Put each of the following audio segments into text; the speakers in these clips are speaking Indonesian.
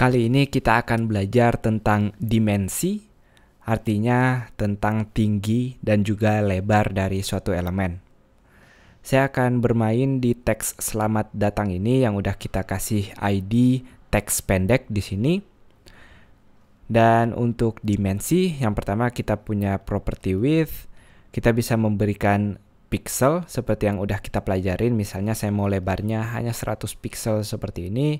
Kali ini kita akan belajar tentang dimensi, artinya tentang tinggi dan juga lebar dari suatu elemen. Saya akan bermain di teks selamat datang ini yang udah kita kasih ID teks pendek di sini. Dan untuk dimensi, yang pertama kita punya property width, kita bisa memberikan pixel seperti yang udah kita pelajarin. Misalnya saya mau lebarnya hanya 100 pixel seperti ini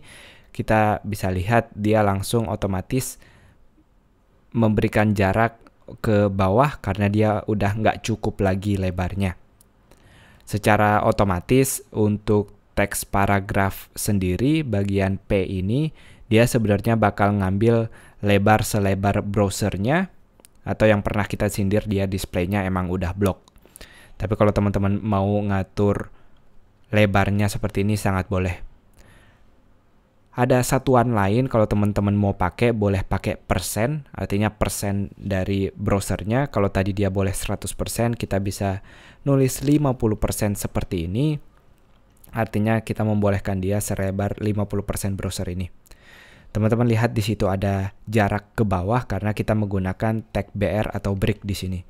kita bisa lihat dia langsung otomatis memberikan jarak ke bawah karena dia udah nggak cukup lagi lebarnya. Secara otomatis untuk teks paragraf sendiri bagian P ini dia sebenarnya bakal ngambil lebar selebar browsernya atau yang pernah kita sindir dia displaynya emang udah blok. Tapi kalau teman-teman mau ngatur lebarnya seperti ini sangat boleh ada satuan lain kalau teman-teman mau pakai boleh pakai persen artinya persen dari browsernya kalau tadi dia boleh 100% kita bisa nulis 50% seperti ini artinya kita membolehkan dia selebar 50% browser ini teman-teman lihat di situ ada jarak ke bawah karena kita menggunakan tag br atau break di sini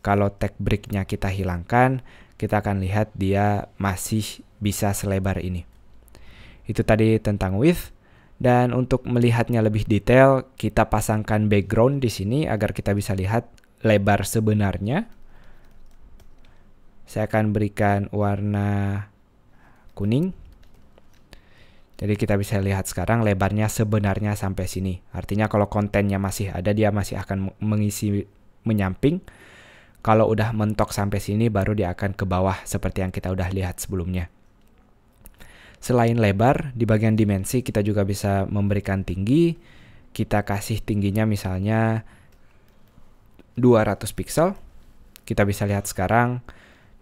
kalau tag breaknya kita hilangkan kita akan lihat dia masih bisa selebar ini itu tadi tentang width. Dan untuk melihatnya lebih detail, kita pasangkan background di sini agar kita bisa lihat lebar sebenarnya. Saya akan berikan warna kuning. Jadi kita bisa lihat sekarang lebarnya sebenarnya sampai sini. Artinya kalau kontennya masih ada, dia masih akan mengisi menyamping. Kalau udah mentok sampai sini, baru dia akan ke bawah seperti yang kita udah lihat sebelumnya. Selain lebar, di bagian dimensi kita juga bisa memberikan tinggi. Kita kasih tingginya misalnya 200 pixel. Kita bisa lihat sekarang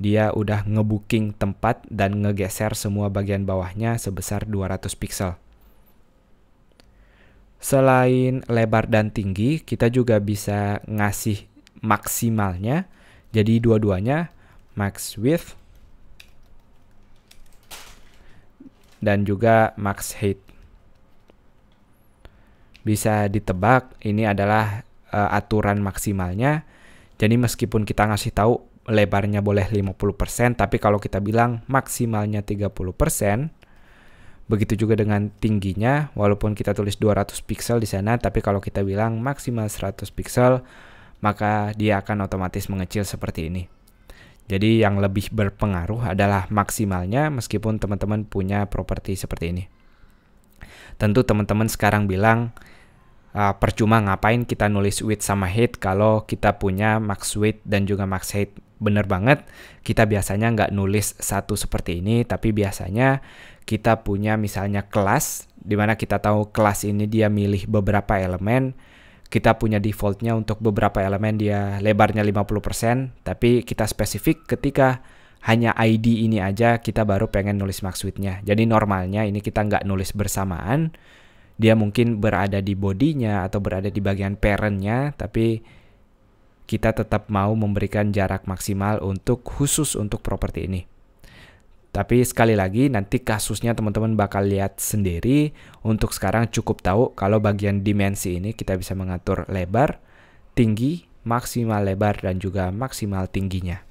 dia udah ngebooking tempat dan ngegeser semua bagian bawahnya sebesar 200 pixel. Selain lebar dan tinggi, kita juga bisa ngasih maksimalnya. Jadi dua-duanya max width dan juga Max Height. Bisa ditebak ini adalah uh, aturan maksimalnya. Jadi meskipun kita ngasih tahu lebarnya boleh 50%, tapi kalau kita bilang maksimalnya 30%, begitu juga dengan tingginya, walaupun kita tulis 200 pixel di sana, tapi kalau kita bilang maksimal 100 pixel, maka dia akan otomatis mengecil seperti ini. Jadi yang lebih berpengaruh adalah maksimalnya meskipun teman-teman punya properti seperti ini. Tentu teman-teman sekarang bilang uh, percuma ngapain kita nulis width sama height kalau kita punya max width dan juga max height. Bener banget, kita biasanya nggak nulis satu seperti ini, tapi biasanya kita punya misalnya kelas, di mana kita tahu kelas ini dia milih beberapa elemen, kita punya defaultnya untuk beberapa elemen dia lebarnya 50%, tapi kita spesifik ketika hanya ID ini aja kita baru pengen nulis max width-nya. Jadi normalnya ini kita nggak nulis bersamaan, dia mungkin berada di bodinya atau berada di bagian parentnya, tapi kita tetap mau memberikan jarak maksimal untuk khusus untuk properti ini. Tapi sekali lagi nanti kasusnya teman-teman bakal lihat sendiri. Untuk sekarang cukup tahu kalau bagian dimensi ini kita bisa mengatur lebar, tinggi, maksimal lebar dan juga maksimal tingginya.